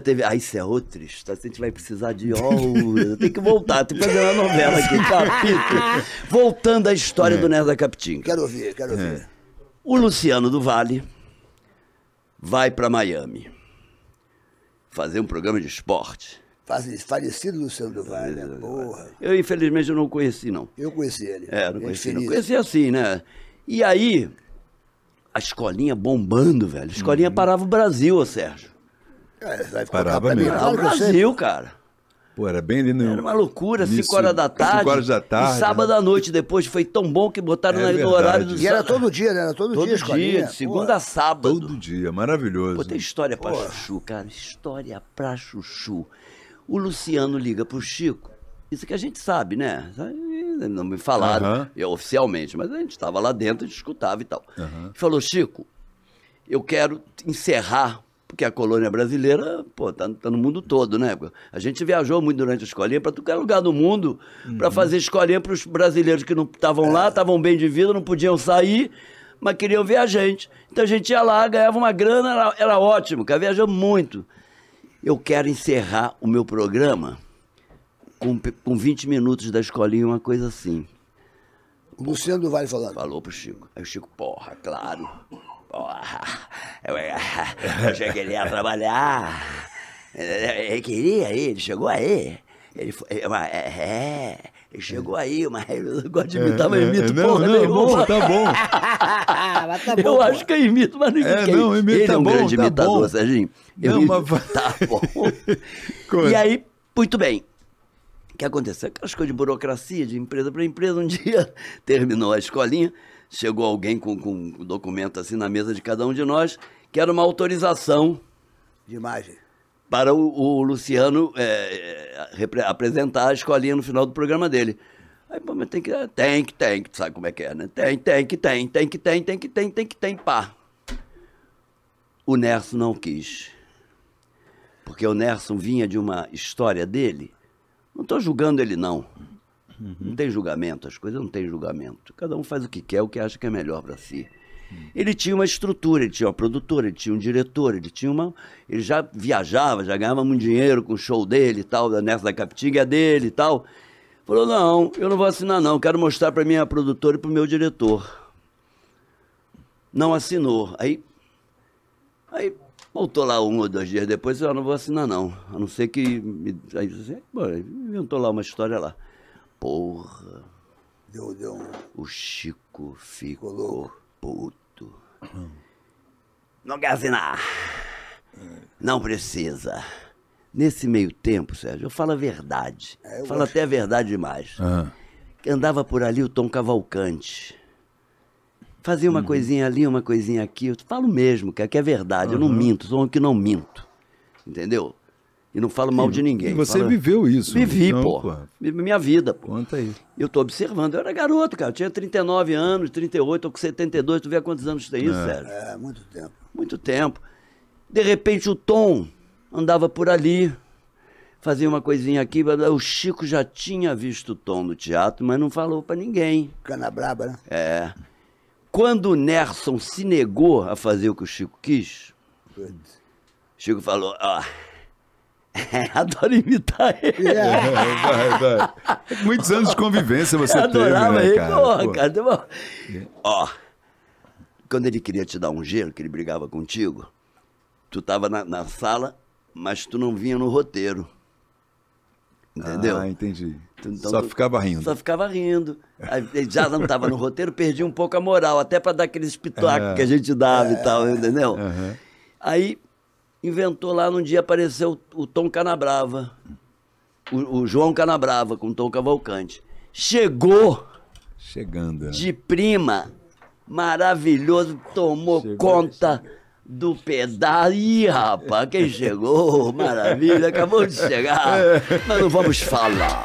Teve... Ah, isso é outra história. A gente vai precisar de horas. Tem que voltar, tem que fazer uma novela aqui, capítulo. Voltando à história é. do Nerd da Capitinga. Quero ouvir, quero ouvir. É. O Luciano do Vale vai para Miami fazer um programa de esporte. Falecido Luciano do Vale, né? Porra. Eu, infelizmente, eu não conheci, não. Eu conheci ele. É, não conheci, não. Conheci assim, né? E aí, a escolinha bombando, velho. A escolinha uhum. parava o Brasil, ô Sérgio. É, vai ficar Parava mesmo. Era o Brasil, cara. Pô, era bem ali no... Era uma loucura, 5 horas da tarde. 5 horas da tarde. E sábado né? à noite depois foi tão bom que botaram é no horário do E era todo dia, né? Era todo, todo dia, dia de segunda Pô, a sábado. Todo dia, maravilhoso. Pô, tem história pra Pô. Chuchu, cara. História pra Chuchu. O Luciano liga pro Chico. Isso que a gente sabe, né? Não me falaram oficialmente, mas a gente estava lá dentro, a gente escutava e tal. Falou, Chico, eu quero encerrar porque a colônia brasileira, pô, tá, tá, no mundo todo, né? A gente viajou muito durante a escolinha para qualquer lugar do mundo uhum. para fazer escolinha para os brasileiros que não estavam é. lá, estavam bem de vida, não podiam sair, mas queriam ver a gente. Então a gente ia lá, ganhava uma grana, era, era ótimo, cara, viajamos muito. Eu quero encerrar o meu programa com, com 20 minutos da escolinha, uma coisa assim. O Luciano Vale falando. Falou pro Chico. Aí o Chico, porra, claro. Eu, eh, que ele queria trabalhar. Ele queria aí, ele chegou aí. Ele foi. É, é, é, ele chegou aí, mas ele não gosta de é, imitar, mas mas imito é, não, porra não, nenhuma. Bom, tá bom. mas tá bom. Eu acho que eu imito, mas não imito. É, não, imito, ele tá é um tá bom, grande tá imitador, Serginho. Eu não, imito, mas... Tá bom. e aí, muito bem. O que aconteceu? Aquelas coisas de burocracia, de empresa para empresa. Um dia terminou a escolinha chegou alguém com, com um documento assim na mesa de cada um de nós, que era uma autorização. De imagem. Para o, o Luciano é, é, apresentar a escolinha no final do programa dele. Aí, pô, mas tem que, tem que, tem que, sabe como é que é, né? Tem, tem que, tem, tem que, tem, tem que, tem, tem que, tem, pá. O Nerson não quis. Porque o Nerson vinha de uma história dele. Não estou julgando ele, não. Uhum. Não tem julgamento, as coisas não têm julgamento. Cada um faz o que quer, o que acha que é melhor para si. Uhum. Ele tinha uma estrutura, ele tinha uma produtora, ele tinha um diretor, ele tinha uma. Ele já viajava, já ganhava muito dinheiro com o show dele e tal, da Nessa da Capitiga é dele e tal. Falou: não, eu não vou assinar, não, quero mostrar para minha produtora e para o meu diretor. Não assinou. Aí. Aí Voltou lá um ou dois dias depois, eu não vou assinar não, a não ser que... Me... Aí você, bom, inventou lá uma história lá. Porra. Deu, deu um... O Chico ficou, ficou puto. Hum. Não Nogazina, não precisa. Nesse meio tempo, Sérgio, eu falo a verdade. É, eu falo gosto. até a verdade demais. Uhum. Andava por ali o Tom Cavalcante. Fazia uma uhum. coisinha ali, uma coisinha aqui. Eu falo mesmo, que aqui é verdade. Uhum. Eu não uhum. minto, sou um que não minto. Entendeu? E não falo mal de ninguém. E você falo... viveu isso. Vivi, então, pô. pô. Minha vida, pô. Conta aí. Eu tô observando. Eu era garoto, cara. Eu tinha 39 anos, 38, tô com 72. Tu vê há quantos anos tem isso, é. Sérgio? É, muito tempo. Muito tempo. De repente o Tom andava por ali, fazia uma coisinha aqui. O Chico já tinha visto o Tom no teatro, mas não falou para ninguém. Cana braba, né? É. Quando o Nerson se negou a fazer o que o Chico quis, Good. Chico falou, ó... Oh, ah, adoro imitar ele. É, vai, vai. Muitos anos de convivência você teve, né, ele, cara? Porra, Pô. cara é. Ó, quando ele queria te dar um gelo, que ele brigava contigo, tu tava na, na sala, mas tu não vinha no roteiro. Entendeu? Ah, entendi. Então, só tu, ficava rindo. Só ficava rindo. já não estava no roteiro, perdi um pouco a moral, até para dar aqueles pitacos é, que a gente dava é, e tal, entendeu? Uhum. Aí inventou lá num dia apareceu o Tom Canabrava, o, o João Canabrava com Tom Cavalcante. Chegou. Chegando. Né? De prima, maravilhoso, tomou chegou, conta. Chegou do pedaço. Ih, rapaz, quem chegou? Maravilha, acabou de chegar. É. Mas não vamos falar.